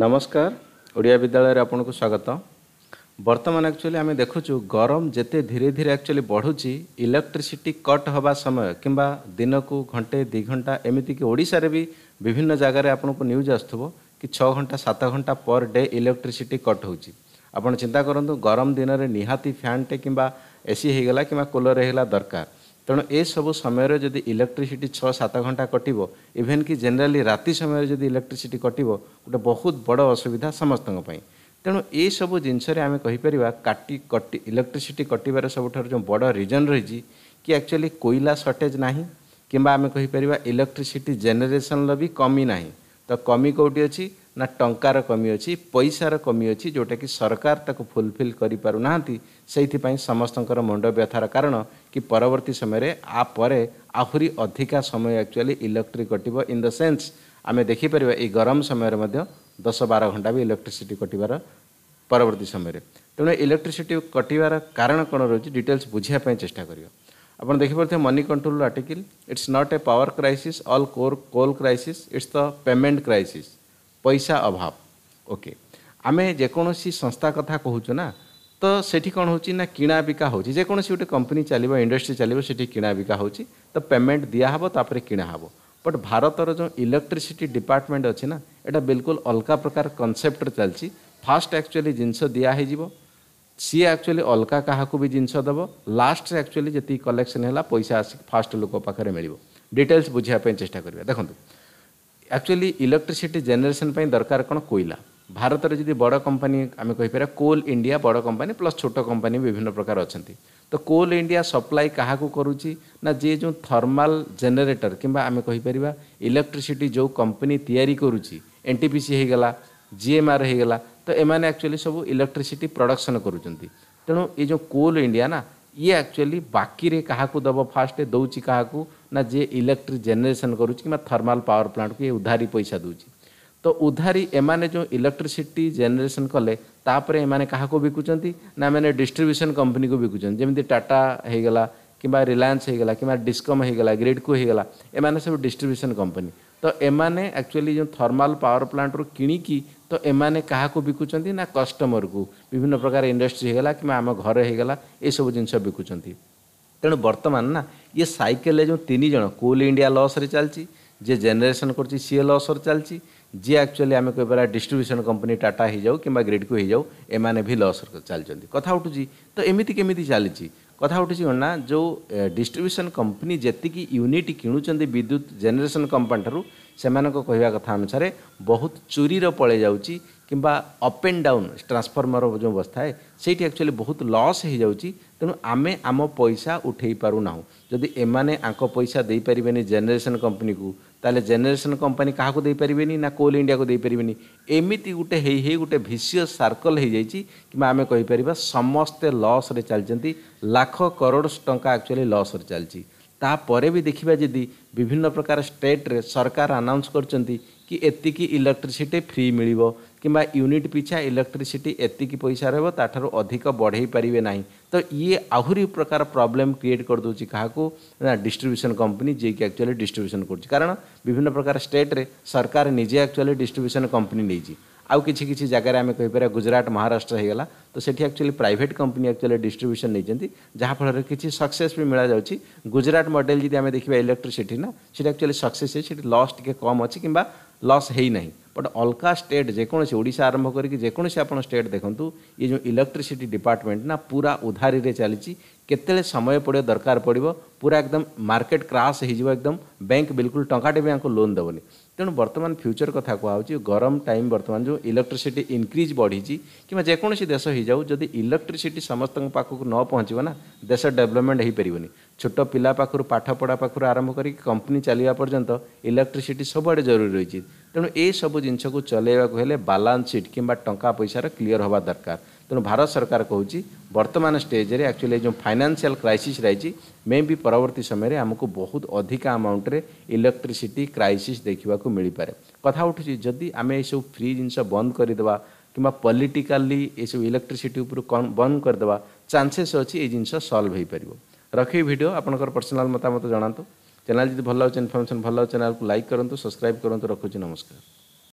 নমস্কার ଓଡ଼ିଆ ବିଦ୍ୟାଳୟରେ ଆପଣଙ୍କୁ ସ୍ୱାଗତ ବର୍ତ୍ତମାନ ଆକ୍ଚୁଆଲି ଆମେ ଦେଖୁଛୁ ଗରମ ଯେତେ ଧୀରେ ଧୀରେ ଆକ୍ଚୁଆଲି ବଢ଼ୁଛି ଇଲେକ୍ଟ୍ରିସିଟି କଟ୍ ହେବା ସମୟ କିମ୍ବା ଦିନକୁ ଘଣ୍ଟେ ଦୁଇ ଘଣ୍ଟା ଏମିତିକି ଓଡ଼ିଶାରେ ବି ବିଭିନ୍ନ ଜାଗାରେ ଆପଣଙ୍କୁ ନ୍ୟୁଜ୍ ଆସୁଥିବ କି ଛଅ ଘଣ୍ଟା ସାତ ଘଣ୍ଟା ପର୍ ଡେ ଇଲେକ୍ଟ୍ରିସିଟି କଟ୍ ହେଉଛି ଆପଣ ଚିନ୍ତା କରନ୍ତୁ ଗରମ ଦିନରେ ନିହାତି ଫ୍ୟାନ୍ଟେ କିମ୍ବା ଏସି ହୋଇଗଲା କିମ୍ବା କୁଲର୍ ହୋଇଗଲା ଦରକାର ତେଣୁ ଏସବୁ ସମୟରେ ଯଦି ଇଲେକ୍ଟ୍ରିସିଟି ଛଅ ସାତ ଘଣ୍ଟା କଟିବ ଇଭେନ୍ କି ଜେନେରାଲି ରାତି ସମୟରେ ଯଦି ଇଲେକ୍ଟ୍ରିସିଟି କଟିବ ଗୋଟେ ବହୁତ ବଡ଼ ଅସୁବିଧା ସମସ୍ତଙ୍କ ପାଇଁ ତେଣୁ ଏସବୁ ଜିନିଷରେ ଆମେ କହିପାରିବା କାଟି କଟି ଇଲେକ୍ଟ୍ରିସିଟି କଟିବାର ସବୁଠାରୁ ଯେଉଁ ବଡ଼ ରିଜନ୍ ରହିଛି କି ଆକ୍ଚୁଆଲି କୋଇଲା ସର୍ଟେଜ୍ ନାହିଁ କିମ୍ବା ଆମେ କହିପାରିବା ଇଲେକ୍ଟ୍ରିସିଟି ଜେନେରେସନ୍ର ବି କମି ନାହିଁ ତ କମି କେଉଁଠି ଅଛି ନା ଟଙ୍କାର କମି ଅଛି ପଇସାର କମି ଅଛି ଯେଉଁଟାକି ସରକାର ତାକୁ ଫୁଲଫିଲ୍ କରିପାରୁନାହାନ୍ତି ସେଇଥିପାଇଁ ସମସ୍ତଙ୍କର ମୁଣ୍ଡ ବ୍ୟଥାର କାରଣ କି ପରବର୍ତ୍ତୀ ସମୟରେ ଆ ପରେ ଆହୁରି ଅଧିକା ସମୟ ଆକ୍ଚୁଆଲି ଇଲେକ୍ଟ୍ରି କଟିବ ଇନ୍ ଦ ସେନ୍ସ ଆମେ ଦେଖିପାରିବା ଏଇ ଗରମ ସମୟରେ ମଧ୍ୟ ଦଶ ବାର ଘଣ୍ଟା ବି ଇଲେକ୍ଟ୍ରିସିଟି କଟିବାର ପରବର୍ତ୍ତୀ ସମୟରେ ତେଣୁ ଇଲେକ୍ଟ୍ରିସିଟି କଟିବାର କାରଣ କ'ଣ ରହୁଛି ଡିଟେଲ୍ସ ବୁଝିବା ପାଇଁ ଚେଷ୍ଟା କରିବ ଆପଣ ଦେଖିପାରୁଥିବେ money control article it's not a power crisis all core coal crisis it's the payment crisis ପଇସା ଅଭାବ ଓକେ ଆମେ ଯେକୌଣସି ସଂସ୍ଥା କଥା କହୁଛୁ ନା ତ ସେଠି କ'ଣ ହେଉଛି ନା କିଣାବିକା ହେଉଛି ଯେକୌଣସି ଗୋଟେ କମ୍ପାନୀ ଚାଲିବ ଇଣ୍ଡଷ୍ଟ୍ରି ଚାଲିବ ସେଠି କିଣାବିକା ହେଉଛି ତ ପେମେଣ୍ଟ ଦିଆହେବ ତାପରେ କିଣା ହେବ ବଟ୍ ଭାରତର ଯେଉଁ ଇଲେକ୍ଟ୍ରିସିଟି ଡିପାର୍ଟମେଣ୍ଟ ଅଛି ନା ଏଇଟା ବିଲକୁଲ ଅଲଗା ପ୍ରକାର କନସେପ୍ଟରେ ଚାଲିଛି ଫାଷ୍ଟ ଆକ୍ଚୁଆଲି ଜିନିଷ ଦିଆ ହେଇଯିବ ସିଏ ଆକ୍ଚୁଆଲି ଅଲଗା କାହାକୁ ବି ଜିନିଷ ଦେବ ଲାଷ୍ଟରେ ଆକ୍ଚୁଆଲି ଯେତିକି କଲେକ୍ସନ୍ ହେଲା ପଇସା ଆସିକି ଫାଷ୍ଟ ଲୋକ ପାଖରେ ମିଳିବ ଡିଟେଲ୍ସ ବୁଝିବା ପାଇଁ ଚେଷ୍ଟା କରିବା ଦେଖନ୍ତୁ ଆକ୍ଚୁଆଲି ଇଲେକ୍ଟ୍ରିସିଟି ଜେନେରେସନ୍ ପାଇଁ ଦରକାର କ'ଣ କୋଇଲା ଭାରତରେ ଯଦି ବଡ଼ କମ୍ପାନୀ ଆମେ କହିପାରିବା କୋଲ୍ ଇଣ୍ଡିଆ ବଡ଼ କମ୍ପାନୀ ପ୍ଲସ୍ ଛୋଟ କମ୍ପାନୀ ବିଭିନ୍ନ ପ୍ରକାର ଅଛନ୍ତି ତ କୋଲ୍ ଇଣ୍ଡିଆ ସପ୍ଲାଇ କାହାକୁ କରୁଛି ନା ଯିଏ ଯେଉଁ ଥର୍ମାଲ୍ ଜେନେରେଟର୍ କିମ୍ବା ଆମେ କହିପାରିବା ଇଲେକ୍ଟ୍ରିସିଟି ଯେଉଁ କମ୍ପାନୀ ତିଆରି କରୁଛି ଏନ୍ ଟି ପି ସି ହେଇଗଲା ଜିଏମ୍ଆର୍ ହେଇଗଲା ତ ଏମାନେ ଆକ୍ଚୁଆଲି ସବୁ ଇଲେକ୍ଟ୍ରିସିଟି ପ୍ରଡକ୍ସନ୍ କରୁଛନ୍ତି ତେଣୁ ଏ ଯେଉଁ କୋଲ୍ ଇଣ୍ଡିଆ ନା ଇଏ ଆକ୍ଚୁଆଲି ବାକିରେ କାହାକୁ ଦେବ ଫାଷ୍ଟ ଦେଉଛି କାହାକୁ ନା ଯିଏ ଇଲେକ୍ଟ୍ରି ଜେନେରେସନ୍ କରୁଛି କିମ୍ବା ଥର୍ମାଲ ପାୱାର ପ୍ଲାଣ୍ଟକୁ ଇଏ ଉଧାରି ପଇସା ଦେଉଛି ତ ଉଧାରି ଏମାନେ ଯେଉଁ ଇଲେକ୍ଟ୍ରିସିଟି ଜେନେରେସନ୍ କଲେ ତାପରେ ଏମାନେ କାହାକୁ ବିକୁଛନ୍ତି ନା ଏମାନେ ଡିଷ୍ଟ୍ରିବ୍ୟୁସନ୍ କମ୍ପାନୀକୁ ବିକୁଛନ୍ତି ଯେମିତି ଟାଟା ହେଇଗଲା କିମ୍ବା ରିଲାଏନ୍ସ ହେଇଗଲା କିମ୍ବା ଡିସ୍କମ୍ ହେଇଗଲା ଗ୍ରିଡ଼୍କୁ ହେଇଗଲା ଏମାନେ ସବୁ ଡିଷ୍ଟ୍ରିବ୍ୟୁସନ୍ କମ୍ପାନୀ ତ ଏମାନେ ଆକ୍ଚୁଆଲି ଯେଉଁ ଥର୍ମାଲ୍ ପାୱାର ପ୍ଲାଣ୍ଟରୁ କିଣିକି ତ ଏମାନେ କାହାକୁ ବିକୁଛନ୍ତି ନା କଷ୍ଟମରକୁ ବିଭିନ୍ନ ପ୍ରକାର ଇଣ୍ଡଷ୍ଟ୍ରି ହେଇଗଲା କିମ୍ବା ଆମ ଘରେ ହେଇଗଲା ଏସବୁ ଜିନିଷ ବିକୁଛନ୍ତି ତେଣୁ ବର୍ତ୍ତମାନ ନା ଇଏ ସାଇକେଲରେ ଯେଉଁ ତିନି ଜଣ କୁଲ୍ ଇଣ୍ଡିଆ ଲସ୍ରେ ଚାଲିଛି ଯିଏ ଜେନେରେସନ୍ କରୁଛି ସିଏ ଲସ୍ରେ ଚାଲିଛି ଯିଏ ଆକ୍ଚୁଆଲି ଆମେ କହିପାରିବା ଡିଷ୍ଟ୍ରିବ୍ୟୁସନ୍ କମ୍ପାନୀ ଟାଟା ହେଇଯାଉ କିମ୍ବା ଗ୍ରିଡ଼୍କୁ ହେଇଯାଉ ଏମାନେ ବି ଲସ୍ରେ ଚାଲିଛନ୍ତି କଥା ଉଠୁଛି ତ ଏମିତି କେମିତି ଚାଲିଛି କଥା ଉଠୁଛି କ'ଣ ନା ଯେଉଁ ଡିଷ୍ଟ୍ରିବ୍ୟୁସନ୍ କମ୍ପାନୀ ଯେତିକି ୟୁନିଟ୍ କିଣୁଛନ୍ତି ବିଦ୍ୟୁତ ଜେନେରେସନ୍ କମ୍ପାନୀ ଠାରୁ ସେମାନଙ୍କ କହିବା କଥା ଅନୁସାରେ ବହୁତ ଚୋରିର ପଳେଇ ଯାଉଛି କିମ୍ବା ଅପ୍ ଆଣ୍ଡ ଡାଉନ୍ ଟ୍ରାନ୍ସଫର୍ମର ଯେଉଁ ବସିଥାଏ ସେଇଠି ଆକ୍ଚୁଆଲି ବହୁତ ଲସ୍ ହେଇଯାଉଛି ତେଣୁ ଆମେ ଆମ ପଇସା ଉଠେଇ ପାରୁନାହୁଁ ଯଦି ଏମାନେ ଆଙ୍କ ପଇସା ଦେଇପାରିବେନି ଜେନେରେସନ୍ କମ୍ପାନୀକୁ ତାହେଲେ ଜେନେରେସନ୍ କମ୍ପାନୀ କାହାକୁ ଦେଇପାରିବେନି ନା କୋଲ୍ ଇଣ୍ଡିଆକୁ ଦେଇପାରିବେନି ଏମିତି ଗୋଟେ ହେଇ ହେଇ ଗୋଟେ ଭିସିୟସ୍ ସାର୍କଲ୍ ହେଇଯାଇଛି କିମ୍ବା ଆମେ କହିପାରିବା ସମସ୍ତେ ଲସ୍ରେ ଚାଲିଛନ୍ତି ଲାଖ କରୋଡ଼ ଟଙ୍କା ଆକ୍ଚୁଆଲି ଲସ୍ରେ ଚାଲିଛି तापर भी देखा जी विभिन्न प्रकार स्टेट रे सरकार आनाउन्स कर इलेक्ट्रिसीटी फ्री मिल कि यूनिट पिछा इलेक्ट्रिसीटी एतिक पैसा रोह अधिक बढ़े पारे ना तो ये आहरी प्रकार प्रॉब्लम क्रिएट कर दूसरी क्या डिस्ट्रीब्यूशन कंपनी जी की एक्चुअली डिस्ट्रीब्यूशन कर सरकार निजे एक्चुअली डिस्ट्रीब्यूशन कंपनी नहीं आउ किसी किसी जगार आम कहीपर गुजरात महाराष्ट्र होगा तो सेठी actually private company actually distribution नहीं फल किसी सक्सेस भी मिला जाऊँच गुजरात मडेल जी आम देखा इलेक्ट्रिसीटी ना से एक्चुअली सक्सेस है लस टे कम अच्छी कि लस होना बट अलगा स्टेट जेकोसी ओडा आरंभ करके आप स्टेट देखूँ ये जो इलेक्ट्रिसीटी डिपार्टमेंट ना पूरा उधारी चली केतले समय पड़े दरकार पड़ो पूरा एकदम मार्केट क्राश हो बैंक बिल्कुल टाटे भी आपको लोन देवनी ତେଣୁ ବର୍ତ୍ତମାନ ଫ୍ୟୁଚର କଥା କୁହାହେଉଛି ଗରମ ଟାଇମ୍ ବର୍ତ୍ତମାନ ଯେଉଁ ଇଲେକ୍ଟ୍ରିସିଟି ଇନକ୍ରିଜ୍ ବଢ଼ିଛି କିମ୍ବା ଯେକୌଣସି ଦେଶ ହେଇଯାଉ ଯଦି ଇଲେକ୍ଟ୍ରିସିଟି ସମସ୍ତଙ୍କ ପାଖକୁ ନ ପହଞ୍ଚିବ ନା ଦେଶ ଡେଭଲପମେଣ୍ଟ ହେଇପାରିବନି ଛୋଟ ପିଲା ପାଖରୁ ପାଠପଢ଼ା ପାଖରୁ ଆରମ୍ଭ କରିକି କମ୍ପାନୀ ଚାଲିବା ପର୍ଯ୍ୟନ୍ତ ଇଲେକ୍ଟ୍ରିସିଟି ସବୁଆଡ଼େ ଜରୁରୀ ରହିଛି ତେଣୁ ଏସବୁ ଜିନିଷକୁ ଚଲାଇବାକୁ ହେଲେ ବାଲାନ୍ସ ସିଟ୍ କିମ୍ବା ଟଙ୍କା ପଇସାର କ୍ଲିଅର ହେବା ଦରକାର तेणु भारत सरकार कहूँ बर्तमान स्टेज में एक्चुअली जो फाइनेसियाल क्राइसीस रही मे भी परवर्त समय आमको बहुत अधिक आमाउंट्रे इलेक्ट्रिसीटी क्राइसीस देखा मिल पाए कथा उठू जदि आम ये सब फ्री जिनस बंद करदे कि पलिटिकाली ये सब इलेक्ट्रिसीटी बंद करदे चानसेस अच्छी ये जिनस सल्व हो पार रख भिड आप पर्सनाल मतामत जनातु चैनल जी भल लगे इनफर्मेशन भल लगे चैनल को लाइक करूँ सब्सक्राइब करूँ रखुच नमस्कार